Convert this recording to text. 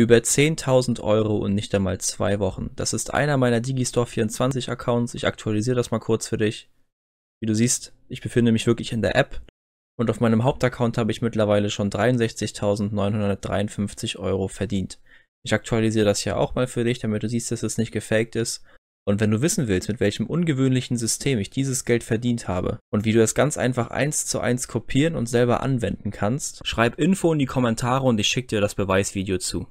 über 10.000 Euro und nicht einmal zwei Wochen. Das ist einer meiner Digistore24 Accounts. Ich aktualisiere das mal kurz für dich. Wie du siehst, ich befinde mich wirklich in der App. Und auf meinem Hauptaccount habe ich mittlerweile schon 63.953 Euro verdient. Ich aktualisiere das hier auch mal für dich, damit du siehst, dass es nicht gefaked ist. Und wenn du wissen willst, mit welchem ungewöhnlichen System ich dieses Geld verdient habe und wie du es ganz einfach eins zu eins kopieren und selber anwenden kannst, schreib Info in die Kommentare und ich schicke dir das Beweisvideo zu.